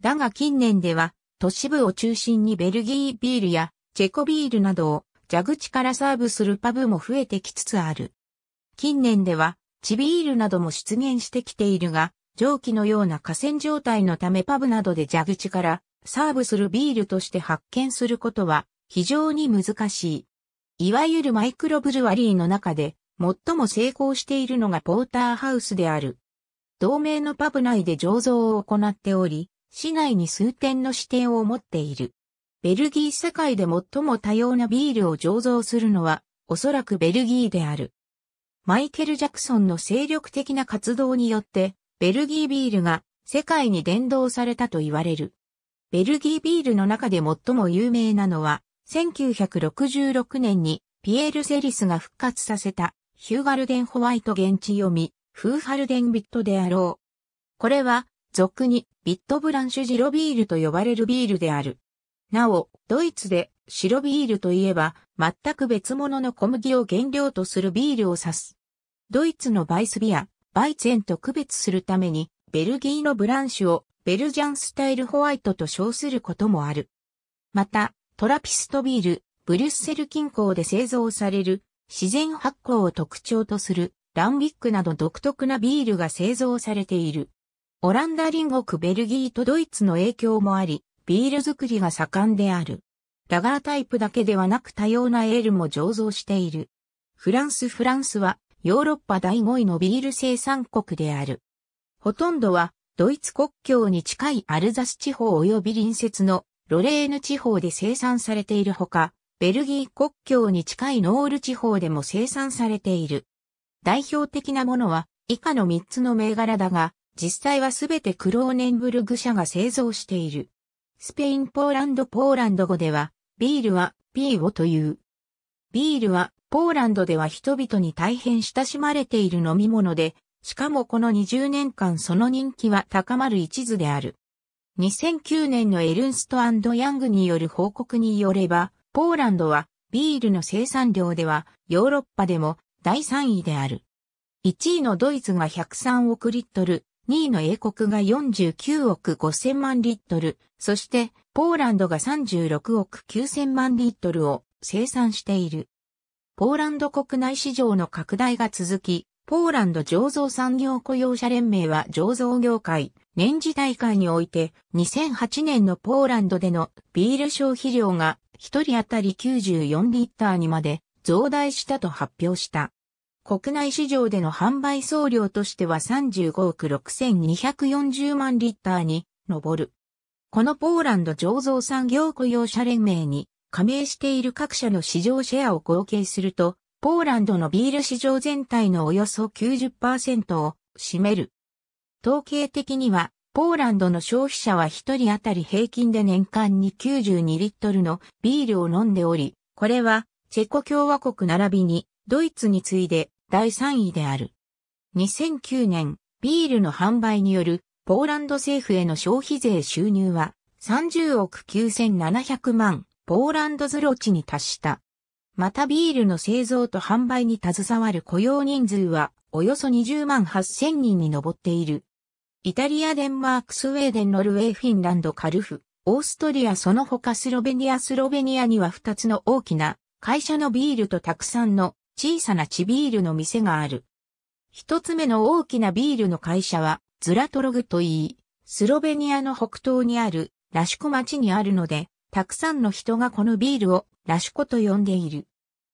だが近年では都市部を中心にベルギービールやチェコビールなどを蛇口からサーブするパブも増えてきつつある。近年では、チビールなども出現してきているが、蒸気のような河川状態のためパブなどで蛇口からサーブするビールとして発見することは非常に難しい。いわゆるマイクロブルワリーの中で最も成功しているのがポーターハウスである。同盟のパブ内で醸造を行っており、市内に数点の支店を持っている。ベルギー世界で最も多様なビールを醸造するのは、おそらくベルギーである。マイケル・ジャクソンの精力的な活動によって、ベルギービールが世界に伝道されたと言われる。ベルギービールの中で最も有名なのは、1966年にピエール・セリスが復活させたヒューガルデン・ホワイト現地読み、フーハルデン・ビットであろう。これは、俗にビットブランシュジロビールと呼ばれるビールである。なお、ドイツで白ビールといえば、全く別物の小麦を原料とするビールを指す。ドイツのバイスビア、バイツェンと区別するために、ベルギーのブランシュをベルジャンスタイルホワイトと称することもある。また、トラピストビール、ブリュッセル近郊で製造される自然発酵を特徴とするランビックなど独特なビールが製造されている。オランダ隣国ベルギーとドイツの影響もあり、ビール作りが盛んである。ラガータイプだけではなく多様なエールも醸造している。フランスフランスはヨーロッパ第5位のビール生産国である。ほとんどはドイツ国境に近いアルザス地方及び隣接のロレーヌ地方で生産されているほか、ベルギー国境に近いノール地方でも生産されている。代表的なものは以下の3つの銘柄だが、実際はすべてクローネンブルグ社が製造している。スペインポーランドポーランド語では、ビールはビーをという。ビールはポーランドでは人々に大変親しまれている飲み物で、しかもこの20年間その人気は高まる一途である。2009年のエルンストヤングによる報告によれば、ポーランドはビールの生産量ではヨーロッパでも第3位である。1位のドイツが103億リットル、2位の英国が49億5000万リットル、そして、ポーランドが36億9000万リットルを生産している。ポーランド国内市場の拡大が続き、ポーランド醸造産業雇用者連盟は醸造業界、年次大会において、2008年のポーランドでのビール消費量が1人当たり94リッターにまで増大したと発表した。国内市場での販売総量としては35億6240万リッターに上る。このポーランド醸造産業雇用者連盟に加盟している各社の市場シェアを合計すると、ポーランドのビール市場全体のおよそ90%を占める。統計的には、ポーランドの消費者は1人当たり平均で年間に92リットルのビールを飲んでおり、これはチェコ共和国並びにドイツに次いで第3位である。2009年、ビールの販売によるポーランド政府への消費税収入は30億9700万ポーランドズロチに達した。またビールの製造と販売に携わる雇用人数はおよそ20万8000人に上っている。イタリア、デンマーク、スウェーデン、ノルウェー、フィンランド、カルフ、オーストリア、その他スロベニア、スロベニアには2つの大きな会社のビールとたくさんの小さな地ビールの店がある。一つ目の大きなビールの会社はズラトログといい、スロベニアの北東にあるラシコ町にあるので、たくさんの人がこのビールをラシコと呼んでいる。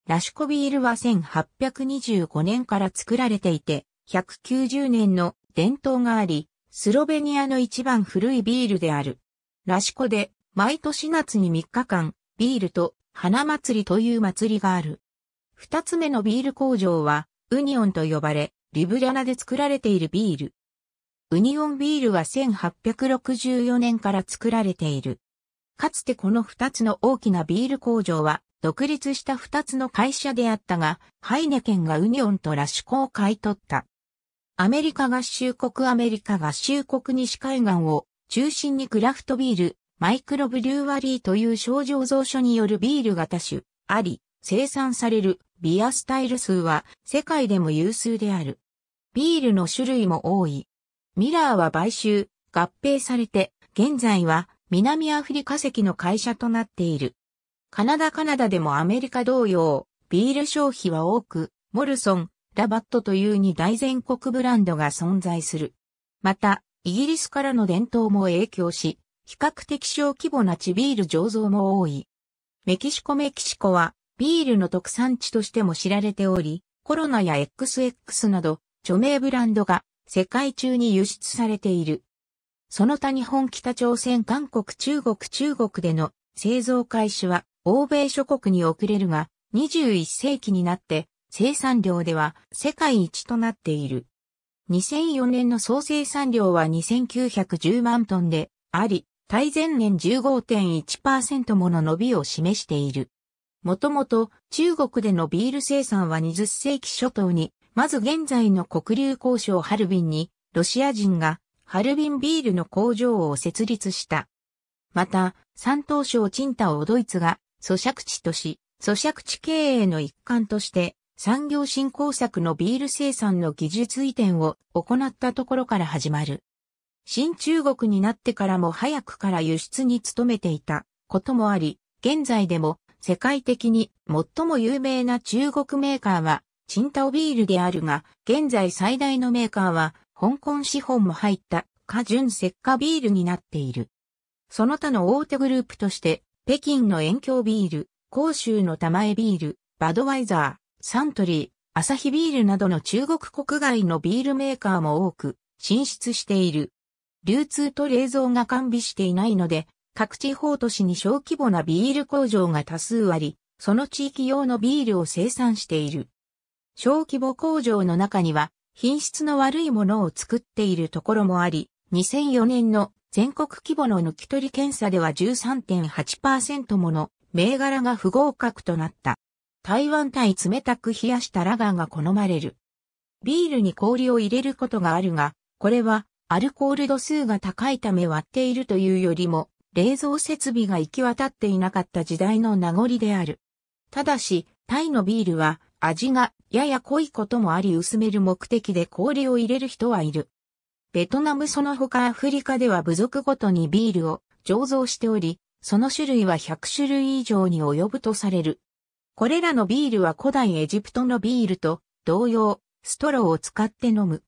ラシコビールは1825年から作られていて、190年の伝統があり、スロベニアの一番古いビールである。ラシコで毎年夏に3日間、ビールと花祭りという祭りがある。二つ目のビール工場は、ウニオンと呼ばれ、リブリャナで作られているビール。ウニオンビールは1864年から作られている。かつてこの2つの大きなビール工場は、独立した2つの会社であったが、ハイネケンがウニオンとラシュコを買い取った。アメリカ合衆国アメリカ合衆国西海岸を中心にクラフトビール、マイクロブリューワリーという症状増所によるビールが多種、あり、生産されるビアスタイル数は世界でも有数である。ビールの種類も多い。ミラーは買収、合併されて、現在は南アフリカ籍の会社となっている。カナダカナダでもアメリカ同様、ビール消費は多く、モルソン、ラバットという2大全国ブランドが存在する。また、イギリスからの伝統も影響し、比較的小規模な地ビール醸造も多い。メキシコメキシコは、ビールの特産地としても知られており、コロナや XX など、著名ブランドが世界中に輸出されている。その他日本、北朝鮮、韓国、中国、中国での製造開始は欧米諸国に遅れるが、21世紀になって生産量では世界一となっている。2004年の総生産量は2910万トンであり、対前年15.1%もの伸びを示している。もともと中国でのビール生産は20世紀初頭にまず現在の黒竜交渉ハルビンに、ロシア人がハルビンビールの工場を設立した。また、山東省チンタをドイツが咀嚼地とし、咀嚼地経営の一環として、産業振興策のビール生産の技術移転を行ったところから始まる。新中国になってからも早くから輸出に努めていたこともあり、現在でも世界的に最も有名な中国メーカーはチンタオビールであるが、現在最大のメーカーは、香港資本も入った、華純石化ビールになっている。その他の大手グループとして、北京の遠京ビール、広州の玉江ビール、バドワイザー、サントリー、アサヒビールなどの中国国外のビールメーカーも多く、進出している。流通と冷蔵が完備していないので、各地方都市に小規模なビール工場が多数あり、その地域用のビールを生産している。小規模工場の中には品質の悪いものを作っているところもあり、2004年の全国規模の抜き取り検査では13.8%もの銘柄が不合格となった。台湾対冷たく冷やしたラガーが好まれる。ビールに氷を入れることがあるが、これはアルコール度数が高いため割っているというよりも、冷蔵設備が行き渡っていなかった時代の名残である。ただし、タイのビールは味がやや濃いこともあり薄める目的で氷を入れる人はいる。ベトナムその他アフリカでは部族ごとにビールを醸造しており、その種類は100種類以上に及ぶとされる。これらのビールは古代エジプトのビールと同様、ストローを使って飲む。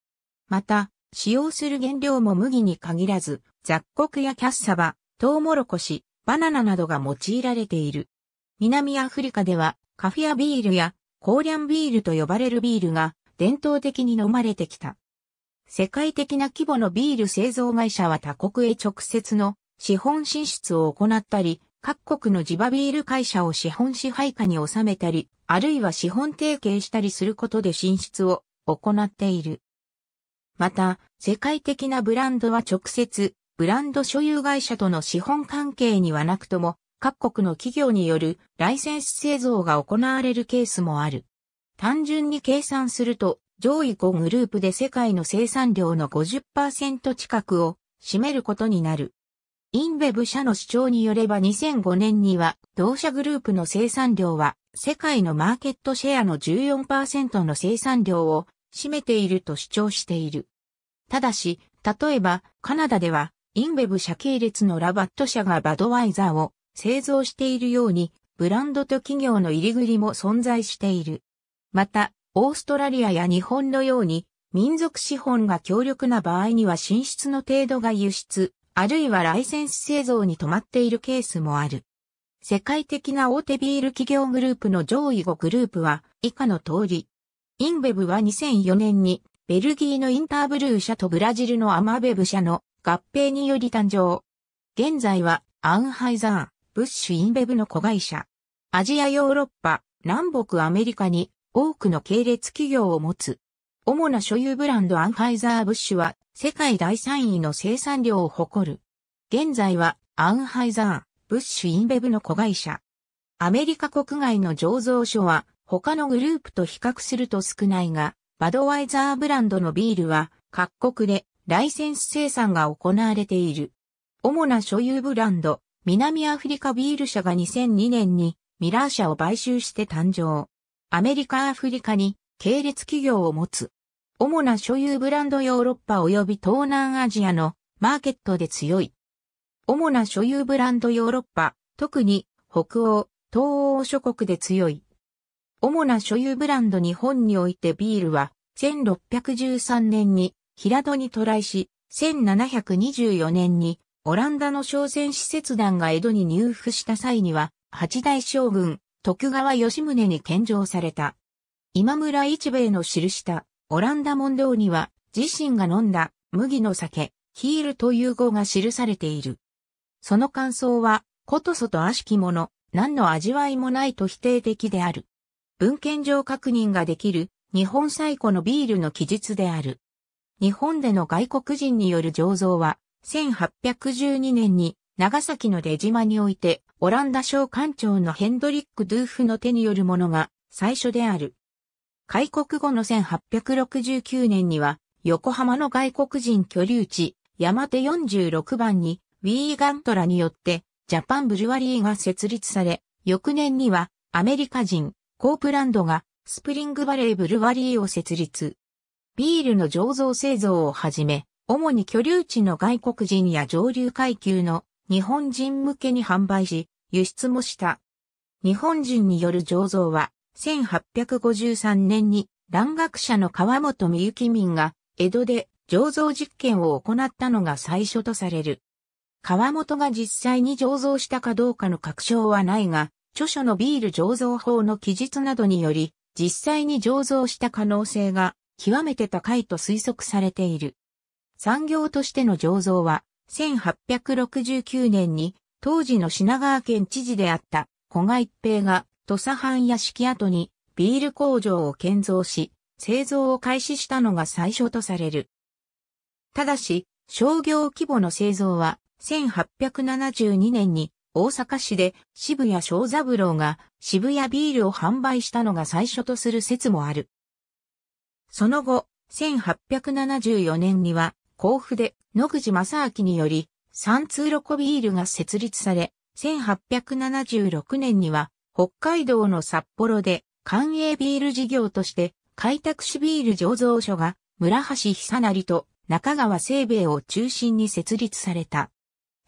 また、使用する原料も麦に限らず、雑穀やキャッサバ、トウモロコシ、バナナなどが用いられている。南アフリカでは、カフェアビールやコーリャンビールと呼ばれるビールが伝統的に飲まれてきた。世界的な規模のビール製造会社は他国へ直接の資本進出を行ったり、各国の地場ビール会社を資本支配下に収めたり、あるいは資本提携したりすることで進出を行っている。また、世界的なブランドは直接、ブランド所有会社との資本関係にはなくとも、各国の企業によるライセンス製造が行われるケースもある。単純に計算すると、上位5グループで世界の生産量の50%近くを占めることになる。インベブ社の主張によれば2005年には同社グループの生産量は世界のマーケットシェアの14%の生産量を占めていると主張している。ただし、例えばカナダではインベブ社系列のラバット社がバドワイザーを製造しているように、ブランドと企業の入り繰りも存在している。また、オーストラリアや日本のように、民族資本が強力な場合には進出の程度が輸出、あるいはライセンス製造に止まっているケースもある。世界的な大手ビール企業グループの上位5グループは以下の通り。インベブは2004年にベルギーのインターブルー社とブラジルのアマベブ社の合併により誕生。現在はアンハイザー、ブッシュインベブの子会社。アジアヨーロッパ、南北アメリカに多くの系列企業を持つ。主な所有ブランドアンファイザー・ブッシュは世界第3位の生産量を誇る。現在はアンハイザー、ブッシュインベブの子会社。アメリカ国外の醸造所は他のグループと比較すると少ないが、バドワイザーブランドのビールは各国でライセンス生産が行われている。主な所有ブランド、南アフリカビール社が2002年にミラー社を買収して誕生。アメリカアフリカに系列企業を持つ。主な所有ブランドヨーロッパ及び東南アジアのマーケットで強い。主な所有ブランドヨーロッパ、特に北欧、東欧諸国で強い。主な所有ブランド日本においてビールは1613年に平戸に渡来し、1724年にオランダの商船使節団が江戸に入府した際には、八代将軍、徳川吉宗に献上された。今村一兵衛の記した、オランダ問答には、自身が飲んだ、麦の酒、ヒールという語が記されている。その感想は、ことそと悪しきもの、何の味わいもないと否定的である。文献上確認ができる、日本最古のビールの記述である。日本での外国人による醸造は、1812年に長崎の出島においてオランダ商館長のヘンドリック・ドゥーフの手によるものが最初である。開国後の1869年には横浜の外国人居留地山手46番にウィーガントラによってジャパンブルワリーが設立され、翌年にはアメリカ人コープランドがスプリングバレーブルワリーを設立。ビールの醸造製造をはじめ、主に居留地の外国人や上流階級の日本人向けに販売し、輸出もした。日本人による醸造は、1853年に蘭学者の川本美幸民が江戸で醸造実験を行ったのが最初とされる。川本が実際に醸造したかどうかの確証はないが、著書のビール醸造法の記述などにより、実際に醸造した可能性が極めて高いと推測されている。産業としての醸造は、1869年に当時の品川県知事であった古賀一平が土佐藩屋敷跡にビール工場を建造し、製造を開始したのが最初とされる。ただし、商業規模の製造は1872年に大阪市で渋谷小三郎が渋谷ビールを販売したのが最初とする説もある。その後、1874年には甲府で野口正明により、三通ロコビールが設立され、1876年には北海道の札幌で官営ビール事業として開拓市ビール醸造所が村橋久成と中川清兵衛を中心に設立された。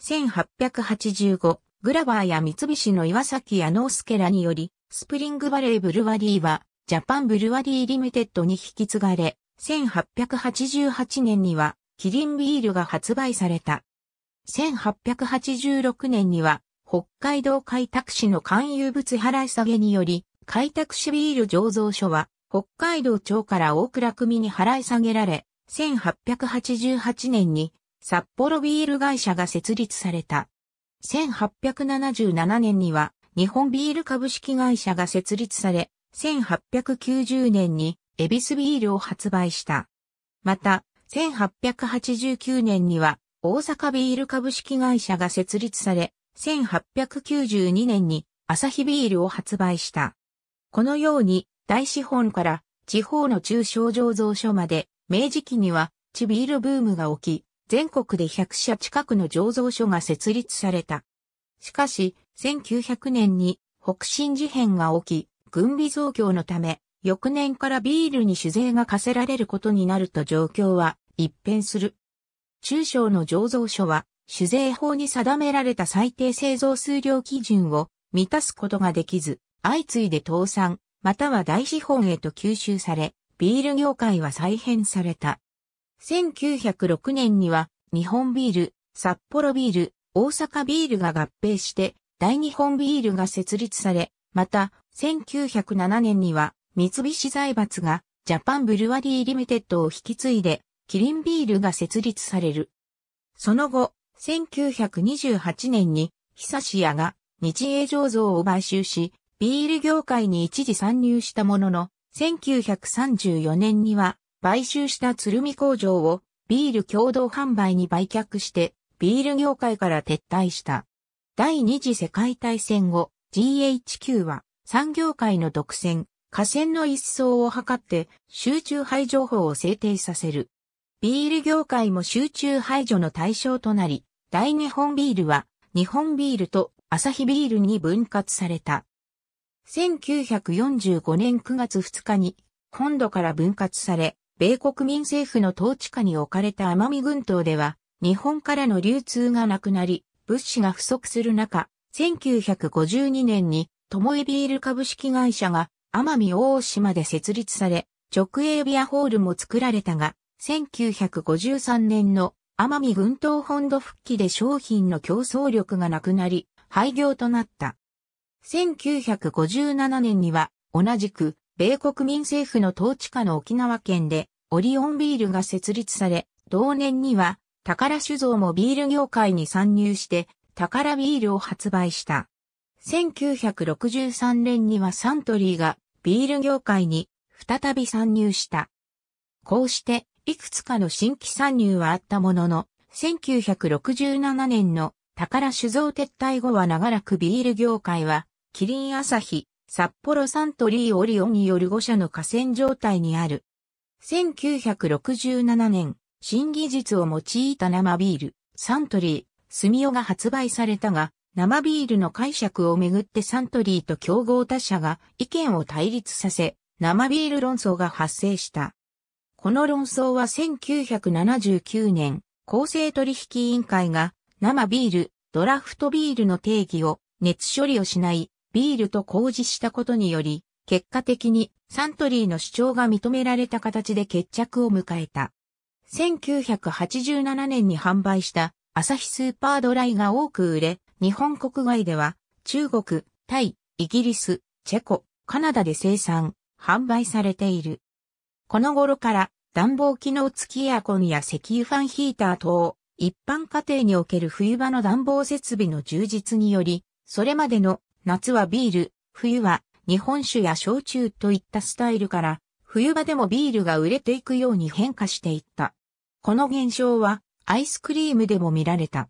1885、グラバーや三菱の岩崎やノースケらにより、スプリングバレーブルワリーはジャパンブルワリーリミテッドに引き継がれ、1888年にはキリンビールが発売された。1886年には、北海道開拓市の勧誘物払い下げにより、開拓市ビール醸造所は、北海道庁から大倉組に払い下げられ、1888年に札幌ビール会社が設立された。1877年には日本ビール株式会社が設立され、1890年にエビスビールを発売した。また、1889年には大阪ビール株式会社が設立され、1892年に朝日ビールを発売した。このように大資本から地方の中小醸造所まで明治期には地ビールブームが起き、全国で100社近くの醸造所が設立された。しかし、1900年に北進事変が起き、軍備増強のため、翌年からビールに酒税が課せられることになると状況は一変する。中小の醸造所は、酒税法に定められた最低製造数量基準を満たすことができず、相次いで倒産、または大資本へと吸収され、ビール業界は再編された。1906年には、日本ビール、札幌ビール、大阪ビールが合併して、大日本ビールが設立され、また、1907年には、三菱財閥が、ジャパンブルワリーリミテッドを引き継いで、キリンビールが設立される。その後、1928年に、久し屋が日英醸造を買収し、ビール業界に一時参入したものの、1934年には、買収した鶴見工場をビール共同販売に売却して、ビール業界から撤退した。第二次世界大戦後、GHQ は産業界の独占、河川の一掃を図って集中排情報を制定させる。ビール業界も集中排除の対象となり、大日本ビールは日本ビールと朝日ビールに分割された。1945年9月2日に本土から分割され、米国民政府の統治下に置かれた奄美群島では、日本からの流通がなくなり、物資が不足する中、1952年に、ともえビール株式会社が、奄美大島で設立され、直営ビアホールも作られたが、1953年の奄美群島本土復帰で商品の競争力がなくなり、廃業となった。1957年には、同じく、米国民政府の統治下の沖縄県で、オリオンビールが設立され、同年には、宝酒造もビール業界に参入して、宝ビールを発売した。1963年にはサントリーがビール業界に再び参入した。こうしていくつかの新規参入はあったものの、1967年の宝酒造撤退後は長らくビール業界は、キリン朝日、札幌サントリーオリオンによる5社の河川状態にある。1967年、新技術を用いた生ビール、サントリー、スミオが発売されたが、生ビールの解釈をめぐってサントリーと競合他社が意見を対立させ、生ビール論争が発生した。この論争は1979年、厚生取引委員会が生ビール、ドラフトビールの定義を熱処理をしないビールと公示したことにより、結果的にサントリーの主張が認められた形で決着を迎えた。1987年に販売したアサヒスーパードライが多く売れ、日本国外では中国、タイ、イギリス、チェコ、カナダで生産、販売されている。この頃から暖房機能付きエアコンや石油ファンヒーター等、一般家庭における冬場の暖房設備の充実により、それまでの夏はビール、冬は日本酒や焼酎といったスタイルから、冬場でもビールが売れていくように変化していった。この現象はアイスクリームでも見られた。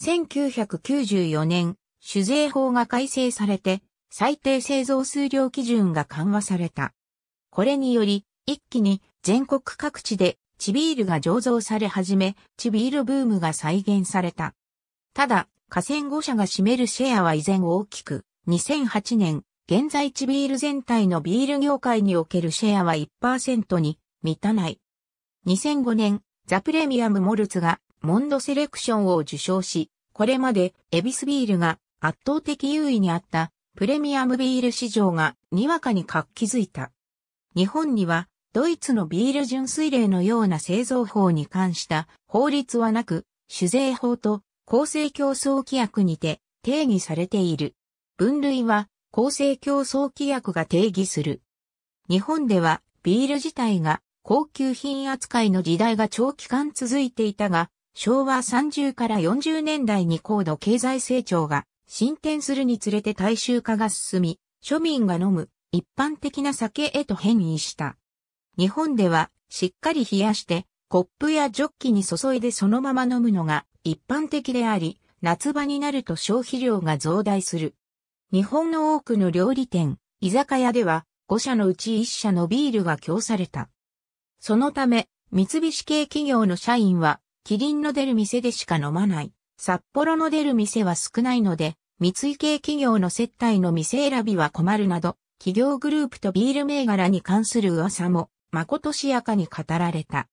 1994年、酒税法が改正されて、最低製造数量基準が緩和された。これにより、一気に全国各地で地ビールが醸造され始め、地ビールブームが再現された。ただ、河川5社が占めるシェアは依然大きく、2008年、現在地ビール全体のビール業界におけるシェアは1%に満たない。2005年、ザプレミアムモルツがモンドセレクションを受賞し、これまでエビスビールが圧倒的優位にあったプレミアムビール市場がにわかに活気づいた。日本にはドイツのビール純粋例のような製造法に関した法律はなく、酒税法と公正競争規約にて定義されている。分類は公正競争規約が定義する。日本ではビール自体が高級品扱いの時代が長期間続いていたが、昭和30から40年代に高度経済成長が進展するにつれて大衆化が進み、庶民が飲む一般的な酒へと変異した。日本ではしっかり冷やしてコップやジョッキに注いでそのまま飲むのが一般的であり、夏場になると消費量が増大する。日本の多くの料理店、居酒屋では5社のうち1社のビールが供された。そのため、三菱系企業の社員はキリンの出る店でしか飲まない。札幌の出る店は少ないので、三井系企業の接待の店選びは困るなど、企業グループとビール銘柄に関する噂もまことしやかに語られた。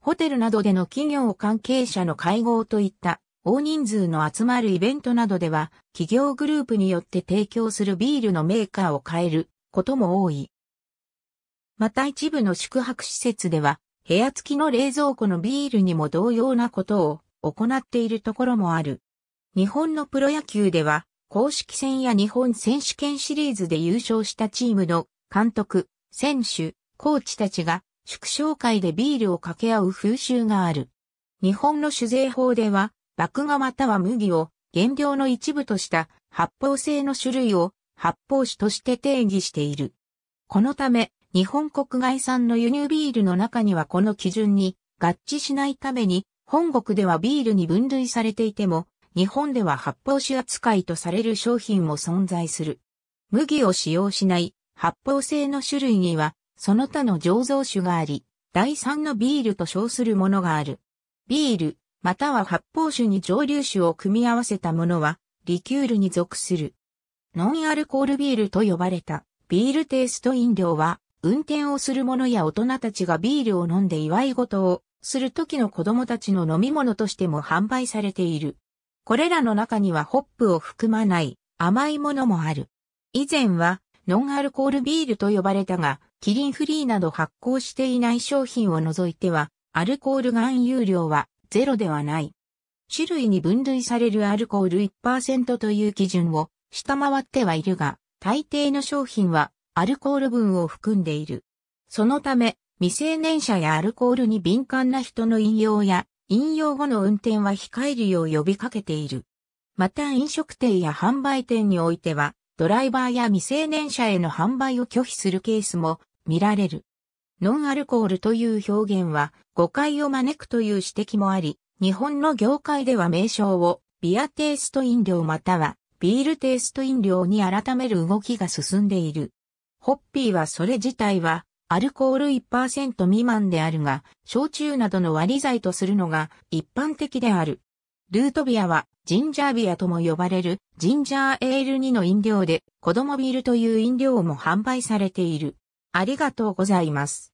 ホテルなどでの企業関係者の会合といった大人数の集まるイベントなどでは企業グループによって提供するビールのメーカーを変えることも多い。また一部の宿泊施設では部屋付きの冷蔵庫のビールにも同様なことを行っているところもある。日本のプロ野球では公式戦や日本選手権シリーズで優勝したチームの監督、選手、コーチたちが祝勝会でビールを掛け合う風習がある。日本の酒税法では、麦芽または麦を原料の一部とした発泡性の種類を発泡酒として定義している。このため、日本国外産の輸入ビールの中にはこの基準に合致しないために、本国ではビールに分類されていても、日本では発泡酒扱いとされる商品も存在する。麦を使用しない発泡性の種類にはその他の醸造酒があり、第三のビールと称するものがある。ビール、または発泡酒に蒸留酒を組み合わせたものは、リキュールに属する。ノンアルコールビールと呼ばれた、ビールテイスト飲料は、運転をする者や大人たちがビールを飲んで祝い事をする時の子供たちの飲み物としても販売されている。これらの中にはホップを含まない甘いものもある。以前はノンアルコールビールと呼ばれたが、キリンフリーなど発行していない商品を除いては、アルコール含有量はゼロではない。種類に分類されるアルコール1%という基準を下回ってはいるが、大抵の商品はアルコール分を含んでいる。そのため、未成年者やアルコールに敏感な人の飲用や、飲用後の運転は控えるよう呼びかけている。また飲食店や販売店においては、ドライバーや未成年者への販売を拒否するケースも見られる。ノンアルコールという表現は誤解を招くという指摘もあり、日本の業界では名称をビアテイスト飲料またはビールテイスト飲料に改める動きが進んでいる。ホッピーはそれ自体はアルコール1%未満であるが、焼酎などの割り剤とするのが一般的である。ルートビアはジンジャービアとも呼ばれるジンジャーエール2の飲料で子供ビールという飲料も販売されている。ありがとうございます。